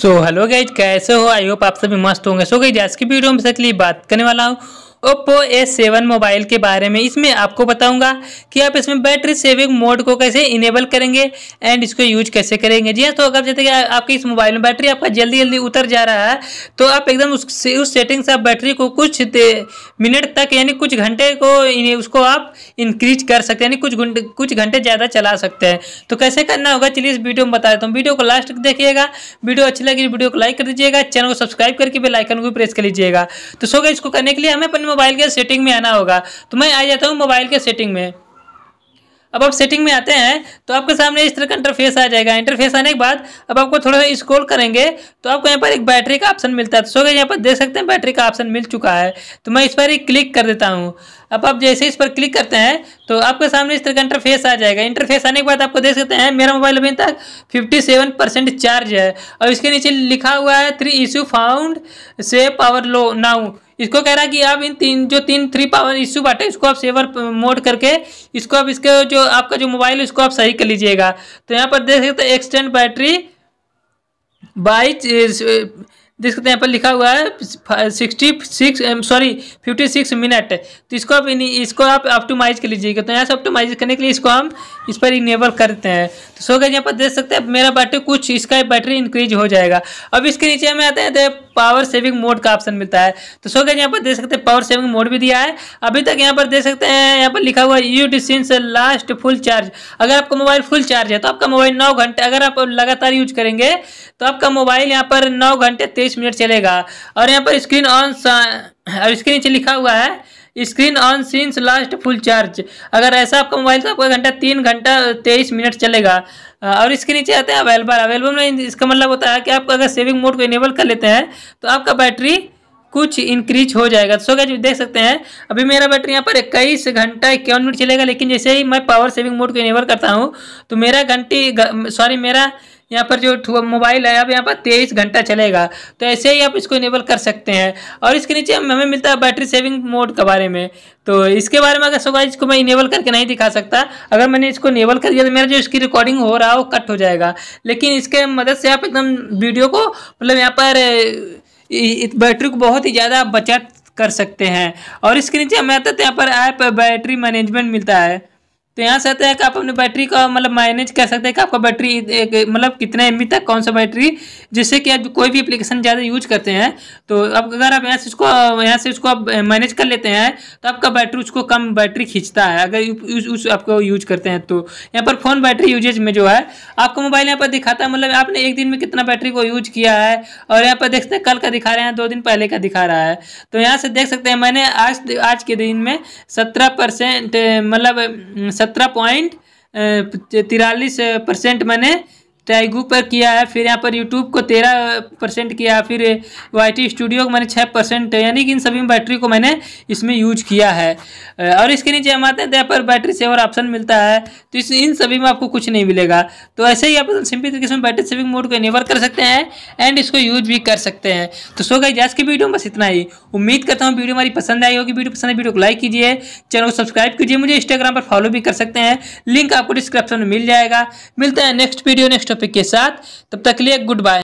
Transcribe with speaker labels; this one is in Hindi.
Speaker 1: सो हेलो गाइज कैसे हो आई होप आप सभी मस्त होंगे सो गई आज की वीडियो में सचली बात करने वाला हूँ ओप्पो सेवन मोबाइल के बारे में इसमें आपको बताऊंगा कि आप इसमें बैटरी सेविंग मोड को कैसे इनेबल करेंगे एंड इसको यूज कैसे करेंगे जी हाँ तो अगर जैसे कि आपके इस मोबाइल में बैटरी आपका जल्दी जल्दी उतर जा रहा है तो आप एकदम उस से, उस सेटिंग से आप बैटरी को कुछ मिनट तक यानी कुछ घंटे को उसको आप इंक्रीज कर सकते हैं यानी कुछ घंटे कुछ घंटे ज़्यादा चला सकते हैं तो कैसे करना होगा चलिए इस वीडियो में बता देता हूँ वीडियो को लास्ट तक देखिएगा वीडियो अच्छी लगी वीडियो को लाइक कर दीजिएगा चैनल को सब्सक्राइब करके बेलाइकन को प्रेस कर लीजिएगा तो सो इसको करने के लिए हमें अपने मोबाइल के सेटिंग में आना होगा तो मैं आ जाता हूँ मोबाइल के सेटिंग में अब आप सेटिंग में आते हैं तो आपके सामने इस तरह का इंटरफेस आ जाएगा इंटरफेस आने के बाद अब आपको थोड़ा सा स्क्रॉल करेंगे तो आपको यहाँ पर एक बैटरी का ऑप्शन मिलता है तो सो गए यहाँ पर देख सकते हैं बैटरी का ऑप्शन मिल चुका है तो मैं इस पर ही क्लिक कर देता हूँ अब आप जैसे इस पर क्लिक करते हैं तो आपके सामने इस तरह का इंटरफेस आ जाएगा इंटरफेस आने के बाद आपको देख सकते हैं मेरा मोबाइल अभी तक फिफ्टी सेवन परसेंट चार्ज है और इसके नीचे लिखा हुआ है थ्री इशू फाउंड से पावर लो नाउ इसको कह रहा है कि आप इन तीन जो तीन थ्री पावर इश्यू बाटे इसको आप सेवर मोड uh, करके इसको आप इसके जो आपका जो मोबाइल है इसको आप सही कर लीजिएगा तो यहाँ पर देख सकते हैं एक्सटेंड बैटरी बाई देख सकते हैं यहाँ पर लिखा हुआ है sixty six sorry fifty six minute तो इसको आप इसको आप ऑप्टोमाइज कर लीजिएगा तो यहाँ से ऑप्टोमाइज करने के लिए इसको हम इस पर इनेबल करते हैं तो सो गए यहाँ पर देख सकते हैं मेरा बैटरी कुछ इसका बैटरी इंक्रीज हो जाएगा अब इसके नीचे हमें आते हैं तो पावर सेविंग मोड का ऑप्शन मिलता है तो सो गए यहाँ पर देख सकते हैं पावर सेविंग मोड भी दिया है अभी तक यहाँ पर देख सकते हैं यहाँ पर लिखा हुआ U T since last full charge अगर आपका मोबाइल फुल चार्ज है तो आपका मोबाइल नौ घंटे अगर आप लगातार यूज करेंगे तो आपका मोबाइल यहाँ पर नौ घंटे तेईस मिनट चलेगा और यहाँ पर स्क्रीन ऑन और इसके नीचे लिखा हुआ है screen on since last full charge अगर ऐसा आपका मोबाइल तो आपका घंटा तीन घंटा तेईस मिनट चलेगा और इसके नीचे आते हैं अवेलेबल अवेलेबल में इसका मतलब होता है कि आप अगर सेविंग मोड को इनेबल कर लेते हैं तो आपका बैटरी कुछ इंक्रीज हो जाएगा सो गैज देख सकते हैं अभी मेरा बैटरी यहाँ पर इक्कीस घंटा इक्यावन मिनट चलेगा लेकिन जैसे ही मैं पावर सेविंग मोड को इनेबल करता हूँ तो मेरा घंटी सॉरी मेरा यहाँ पर जो मोबाइल है अब यहाँ पर तेईस घंटा चलेगा तो ऐसे ही आप इसको इनेबल कर सकते हैं और इसके नीचे हमें मिलता है बैटरी सेविंग मोड के बारे में तो इसके बारे में अगर सोगा इसको मैं इनेबल करके नहीं दिखा सकता अगर मैंने इसको इनेबल कर दिया तो मेरा जो इसकी रिकॉर्डिंग हो रहा है वो कट हो जाएगा लेकिन इसके मदद से आप एकदम वीडियो को मतलब यहाँ पर बैटरी को बहुत ही ज़्यादा बचत कर सकते हैं और इसके नीचे हमें आता है तो यहाँ पर ऐप बैटरी मैनेजमेंट मिलता है तो यहाँ से आता है कि आप अपनी बैटरी का मतलब मैनेज कर सकते हैं कि आपका बैटरी एक मतलब कितना एम तक कौन सा बैटरी जिससे कि आप कोई भी एप्लीकेशन ज़्यादा यूज करते हैं तो अब अगर आप यहाँ से उसको यहाँ से उसको आप मैनेज कर लेते हैं तो आपका बैटरी उसको कम बैटरी खींचता है अगर उस, उस आपको यूज करते हैं तो यहाँ पर फ़ोन बैटरी यूजेज में जो है आपका मोबाइल यहाँ पर दिखाता है मतलब आपने एक दिन में कितना बैटरी को यूज किया है और यहाँ पर देखते हैं कल का दिखा रहे हैं दो दिन पहले का दिखा रहा है तो यहाँ से देख सकते हैं मैंने आज आज के दिन में सत्रह मतलब सत्रह पॉइंट तिरालीस परसेंट मैंने टाइगू पर किया है फिर यहाँ पर यूट्यूब को तेरह परसेंट किया है फिर वाई स्टूडियो को मैंने छः परसेंट यानी कि इन सभी बैटरी को मैंने इसमें यूज किया है और इसके नीचे हम आते हैं तो यहाँ पर बैटरी सेवर ऑप्शन मिलता है तो इस इन सभी में आपको कुछ नहीं मिलेगा तो ऐसे ही आप सिंपल तरीके से बैटरी सेविंग मोड को इनेबल कर सकते हैं एंड इसको यूज भी कर सकते हैं तो सो गई जैस की वीडियो में बस इतना ही उम्मीद करता हूँ वीडियो हमारी पसंद आई होगी वीडियो पसंद है वीडियो को लाइक कीजिए चैनल को सब्सक्राइब कीजिए मुझे इंस्टाग्राम पर फॉलो भी कर सकते हैं लिंक आपको डिस्क्रिप्शन में मिल जाएगा मिलते हैं नेक्स्ट वीडियो नेक्स्ट टॉपिक के साथ तब तक लिए गुड बाय